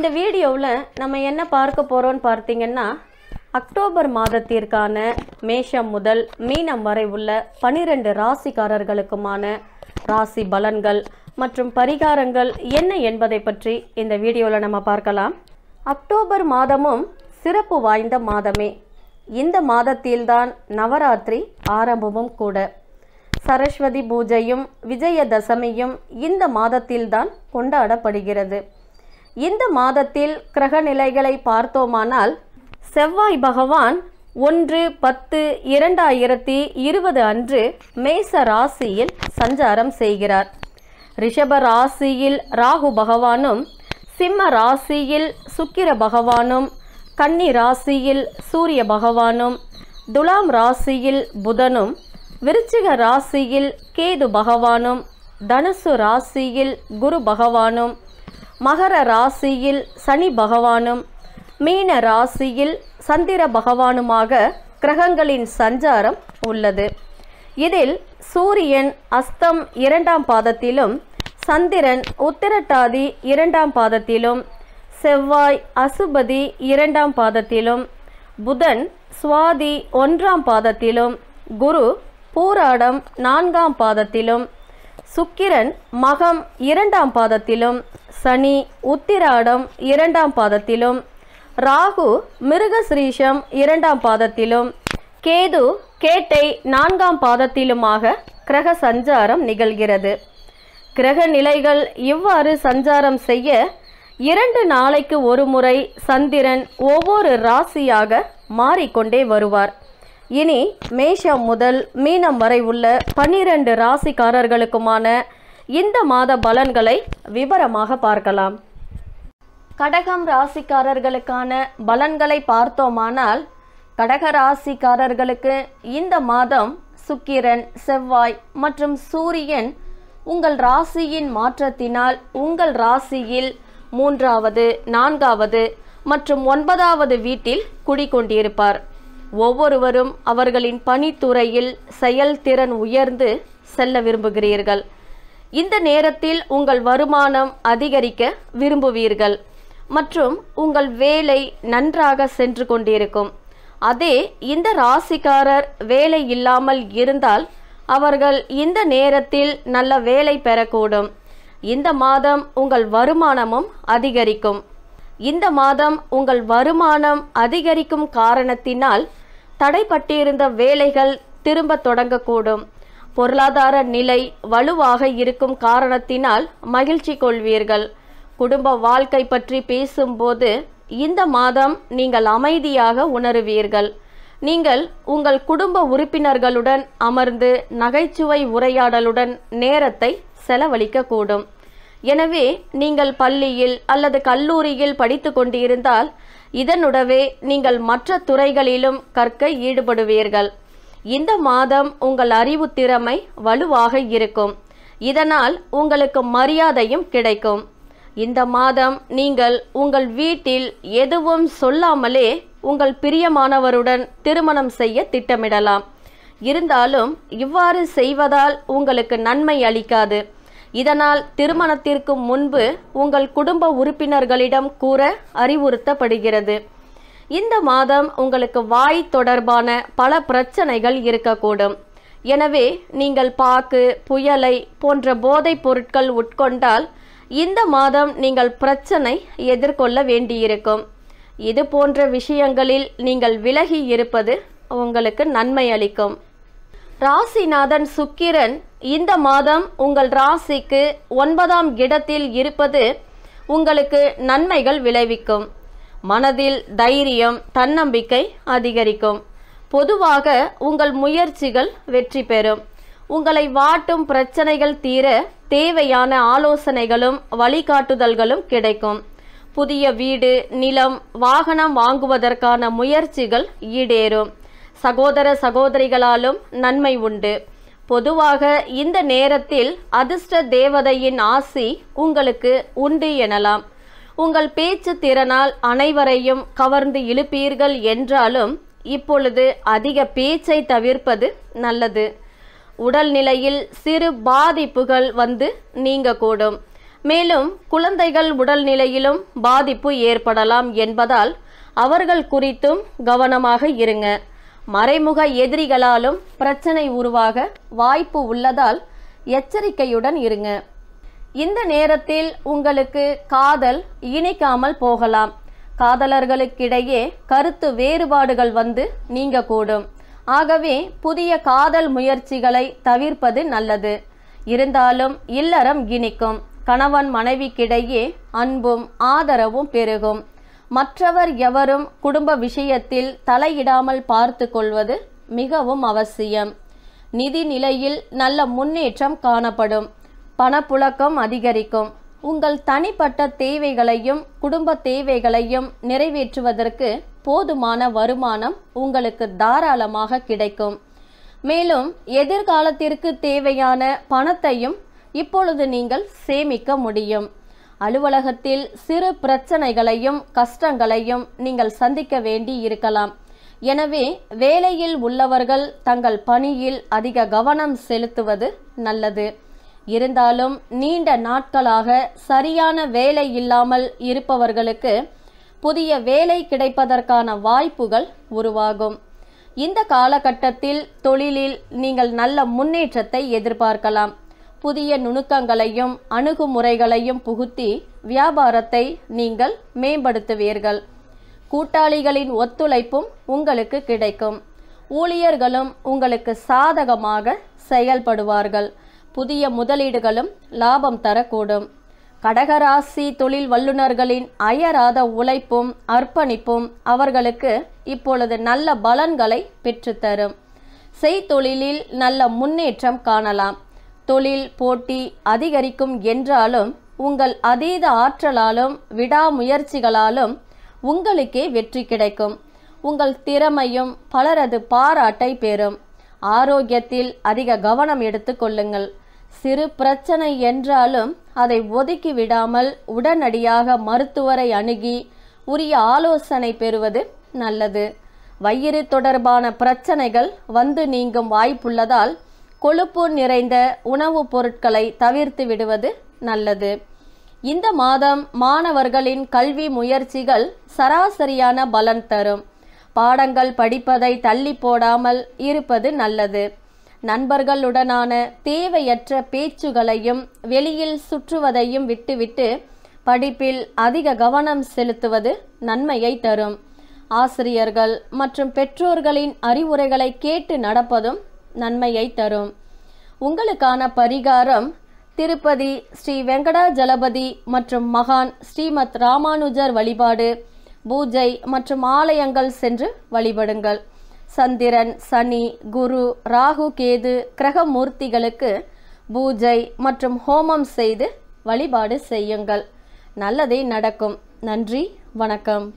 இந்த வீடியோவில் நம்ம என்ன பார்க்க போகிறோம்னு பார்த்தீங்கன்னா அக்டோபர் மாதத்திற்கான மேஷம் முதல் மீனம் வரை உள்ள பனிரெண்டு ராசிக்காரர்களுக்குமான ராசி பலன்கள் மற்றும் பரிகாரங்கள் என்ன என்பதை பற்றி இந்த வீடியோவில் நம்ம பார்க்கலாம் அக்டோபர் மாதமும் சிறப்பு வாய்ந்த மாதமே இந்த மாதத்தில்தான் நவராத்திரி ஆரம்பமும் கூட சரஸ்வதி பூஜையும் விஜயதசமியும் இந்த மாதத்தில்தான் கொண்டாடப்படுகிறது இந்த மாதத்தில் கிரக நிலைகளை பார்த்தோமானால் செவ்வாய் பகவான் ஒன்று பத்து இரண்டாயிரத்தி இருபது அன்று மேச ராசியில் சஞ்சாரம் செய்கிறார் ரிஷப ராசியில் ராகு பகவானும் சிம்ம ராசியில் சுக்கிர பகவானும் கன்னி ராசியில் சூரிய பகவானும் துலாம் ராசியில் புதனும் விருச்சிக ராசியில் கேது பகவானும் தனுசு ராசியில் குரு பகவானும் மகர ராசியில் சனி பகவானும் மீன ராசியில் சந்திர பகவானுமாக கிரகங்களின் சஞ்சாரம் உள்ளது இதில் சூரியன் அஸ்தம் இரண்டாம் பாதத்திலும் சந்திரன் உத்திரட்டாதி இரண்டாம் பாதத்திலும் செவ்வாய் அசுபதி இரண்டாம் பாதத்திலும் புதன் சுவாதி ஒன்றாம் பாதத்திலும் குரு பூராடம் நான்காம் பாதத்திலும் சுக்கிரன் மகம் இரண்டாம் பாதத்திலும் சனி உத்திராடம் இரண்டாம் பாதத்திலும் ராகு மிருகஸ்ரீஷம் இரண்டாம் பாதத்திலும் கேது கேட்டை நான்காம் பாதத்திலுமாக கிரக சஞ்சாரம் நிகழ்கிறது கிரக நிலைகள் இவ்வாறு சஞ்சாரம் செய்ய இரண்டு நாளைக்கு ஒரு முறை சந்திரன் ஒவ்வொரு ராசியாக மாறிக்கொண்டே வருவார் இனி மேஷம் முதல் மீனம் வரை உள்ள பன்னிரண்டு ராசிக்காரர்களுக்குமான இந்த மாத பலன்களை விவரமாக பார்க்கலாம் கடகம் ராசிக்காரர்களுக்கான பலன்களை பார்த்தோமானால் கடக ராசிக்காரர்களுக்கு இந்த மாதம் சுக்கிரன் செவ்வாய் மற்றும் சூரியன் உங்கள் ராசியின் மாற்றத்தினால் உங்கள் ராசியில் மூன்றாவது நான்காவது மற்றும் ஒன்பதாவது வீட்டில் குடிக்கொண்டிருப்பார் ஒவ்வொருவரும் அவர்களின் பணித்துறையில் செயல்திறன் உயர்ந்து செல்ல விரும்புகிறீர்கள் இந்த நேரத்தில் உங்கள் வருமானம் அதிகரிக்க விரும்புவீர்கள் மற்றும் உங்கள் வேலை நன்றாக சென்று கொண்டிருக்கும் அதே இந்த ராசிக்காரர் வேலை இல்லாமல் இருந்தால் அவர்கள் இந்த நேரத்தில் நல்ல வேலை பெறக்கூடும் இந்த மாதம் உங்கள் வருமானமும் அதிகரிக்கும் இந்த மாதம் உங்கள் வருமானம் அதிகரிக்கும் காரணத்தினால் தடைப்பட்டிருந்த வேலைகள் திரும்ப தொடங்கக்கூடும் பொருளாதார நிலை வலுவாக இருக்கும் காரணத்தினால் மகிழ்ச்சி கொள்வீர்கள் குடும்ப வாழ்க்கை பற்றி பேசும்போது இந்த மாதம் நீங்கள் அமைதியாக உணருவீர்கள் நீங்கள் உங்கள் குடும்ப உறுப்பினர்களுடன் அமர்ந்து நகைச்சுவை உரையாடலுடன் நேரத்தை செலவழிக்கக்கூடும் எனவே நீங்கள் பள்ளியில் அல்லது கல்லூரியில் படித்து கொண்டிருந்தால் இதனுடவே நீங்கள் மற்ற துறைகளிலும் கற்க ஈடுபடுவீர்கள் இந்த மாதம் உங்கள் அறிவு திறமை வலுவாக இருக்கும் இதனால் உங்களுக்கு மரியாதையும் கிடைக்கும் இந்த மாதம் நீங்கள் உங்கள் வீட்டில் எதுவும் சொல்லாமலே உங்கள் பிரியமானவருடன் திருமணம் செய்ய திட்டமிடலாம் இருந்தாலும் இவ்வாறு செய்வதால் உங்களுக்கு நன்மை அளிக்காது இதனால் திருமணத்திற்கு முன்பு உங்கள் குடும்ப உறுப்பினர்களிடம் கூற அறிவுறுத்தப்படுகிறது இந்த மாதம் உங்களுக்கு வாய் தொடர்பான பல பிரச்சனைகள் இருக்கக்கூடும் எனவே நீங்கள் பாக்கு புயலை போன்ற போதைப் பொருட்கள் உட்கொண்டால் இந்த மாதம் நீங்கள் பிரச்சனை எதிர்கொள்ள வேண்டியிருக்கும் இது போன்ற விஷயங்களில் நீங்கள் விலகி இருப்பது உங்களுக்கு நன்மை அளிக்கும் ராசிநாதன் சுக்கிரன் இந்த மாதம் உங்கள் ராசிக்கு ஒன்பதாம் இடத்தில் இருப்பது உங்களுக்கு நன்மைகள் விளைவிக்கும் மனதில் தைரியம் தன்னம்பிக்கை அதிகரிக்கும் பொதுவாக உங்கள் முயற்சிகள் வெற்றி பெறும் உங்களை வாட்டும் பிரச்சனைகள் தீர தேவையான ஆலோசனைகளும் வழிகாட்டுதல்களும் கிடைக்கும் புதிய வீடு நிலம் வாகனம் வாங்குவதற்கான முயற்சிகள் ஈடேறும் சகோதர சகோதரிகளாலும் நன்மை உண்டு பொதுவாக இந்த நேரத்தில் அதிர்ஷ்ட தேவதையின் ஆசி உங்களுக்கு உண்டு எனலாம் உங்கள் பேச்சு திறனால் அனைவரையும் கவர்ந்து இழுப்பீர்கள் என்றாலும் இப்பொழுது அதிக பேச்சை தவிர்ப்பது நல்லது உடல்நிலையில் சிறு பாதிப்புகள் வந்து நீங்கக்கூடும் மேலும் குழந்தைகள் உடல்நிலையிலும் பாதிப்பு ஏற்படலாம் என்பதால் அவர்கள் குறித்தும் கவனமாக இருங்க மறைமுக எதிரிகளாலும் பிரச்சனை உருவாக வாய்ப்பு உள்ளதால் எச்சரிக்கையுடன் இருங்க இந்த நேரத்தில் உங்களுக்கு காதல் இணைக்காமல் போகலாம் காதலர்களுக்கிடையே கருத்து வேறுபாடுகள் வந்து நீங்க கூடும் ஆகவே புதிய காதல் முயற்சிகளை தவிர்ப்பது நல்லது இருந்தாலும் இல்லறம் இனிக்கும் கணவன் மனைவிக்கிடையே அன்பும் ஆதரவும் பெருகும் மற்றவர் எவரும் குடும்ப விஷயத்தில் தலையிடாமல் பார்த்து கொள்வது மிகவும் அவசியம் நிதி நிலையில் நல்ல முன்னேற்றம் காணப்படும் பணப்புழக்கம் அதிகரிக்கும் உங்கள் தனிப்பட்ட தேவைகளையும் குடும்ப தேவைகளையும் நிறைவேற்றுவதற்கு போதுமான வருமானம் உங்களுக்கு தாராளமாக கிடைக்கும் மேலும் எதிர்காலத்திற்கு தேவையான பணத்தையும் இப்பொழுது நீங்கள் சேமிக்க முடியும் அலுவலகத்தில் சிறு பிரச்சனைகளையும் கஷ்டங்களையும் நீங்கள் சந்திக்க வேண்டி இருக்கலாம் எனவே வேலையில் உள்ளவர்கள் தங்கள் பணியில் அதிக கவனம் செலுத்துவது நல்லது இருந்தாலும் நீண்ட நாட்களாக சரியான வேலை இல்லாமல் இருப்பவர்களுக்கு புதிய வேலை கிடைப்பதற்கான வாய்ப்புகள் உருவாகும் இந்த காலகட்டத்தில் தொழிலில் நீங்கள் நல்ல முன்னேற்றத்தை எதிர்பார்க்கலாம் புதிய நுணுக்கங்களையும் அணுகுமுறைகளையும் புகுத்தி வியாபாரத்தை நீங்கள் மேம்படுத்துவீர்கள் கூட்டாளிகளின் ஒத்துழைப்பும் உங்களுக்கு கிடைக்கும் ஊழியர்களும் உங்களுக்கு சாதகமாக செயல்படுவார்கள் புதிய முதலீடுகளும் லாபம் தரக்கூடும் கடகராசி தொழில் வல்லுநர்களின் அயராத உழைப்பும் அர்ப்பணிப்பும் அவர்களுக்கு இப்பொழுது நல்ல பலன்களை பெற்றுத்தரும் செய்தொழிலில் நல்ல முன்னேற்றம் காணலாம் தொழில் போட்டி அதிகரிக்கும் என்றாலும் உங்கள் அதீத ஆற்றலாலும் விடாமுயற்சிகளாலும் உங்களுக்கே வெற்றி கிடைக்கும் உங்கள் திறமையும் பலரது பாராட்டை பெறும் ஆரோக்கியத்தில் அதிக கவனம் எடுத்துக்கொள்ளுங்கள் சிறு பிரச்சனை என்றாலும் அதை ஒதுக்கி விடாமல் உடனடியாக மருத்துவரை அணுகி உரிய ஆலோசனை பெறுவது நல்லது வயிறு தொடர்பான பிரச்சனைகள் வந்து நீங்கும் வாய்ப்புள்ளதால் கொழுப்பு நிறைந்த உணவுப் பொருட்களை தவிர்த்து விடுவது நல்லது இந்த மாதம் மாணவர்களின் கல்வி முயற்சிகள் சராசரியான பலன் தரும் பாடங்கள் படிப்பதை தள்ளி போடாமல் இருப்பது நல்லது நண்பர்களுடனான தேவையற்ற பேச்சுகளையும் வெளியில் சுற்றுவதையும் விட்டுவிட்டு படிப்பில் அதிக கவனம் செலுத்துவது நன்மையை தரும் ஆசிரியர்கள் மற்றும் பெற்றோர்களின் அறிவுரைகளை கேட்டு நடப்பதும் நன்மையை தரும் உங்களுக்கான பரிகாரம் திருப்பதி ஸ்ரீ வெங்கடாஜலபதி மற்றும் மகான் ஸ்ரீமத் ராமானுஜர் வழிபாடு பூஜை மற்றும் ஆலயங்கள் சென்று வழிபடுங்கள் சந்திரன் சனி குரு ராகு கேது கிரக மூர்த்திகளுக்கு பூஜை மற்றும் ஹோமம் செய்து வழிபாடு செய்யுங்கள் நல்லதே நடக்கும் நன்றி வணக்கம்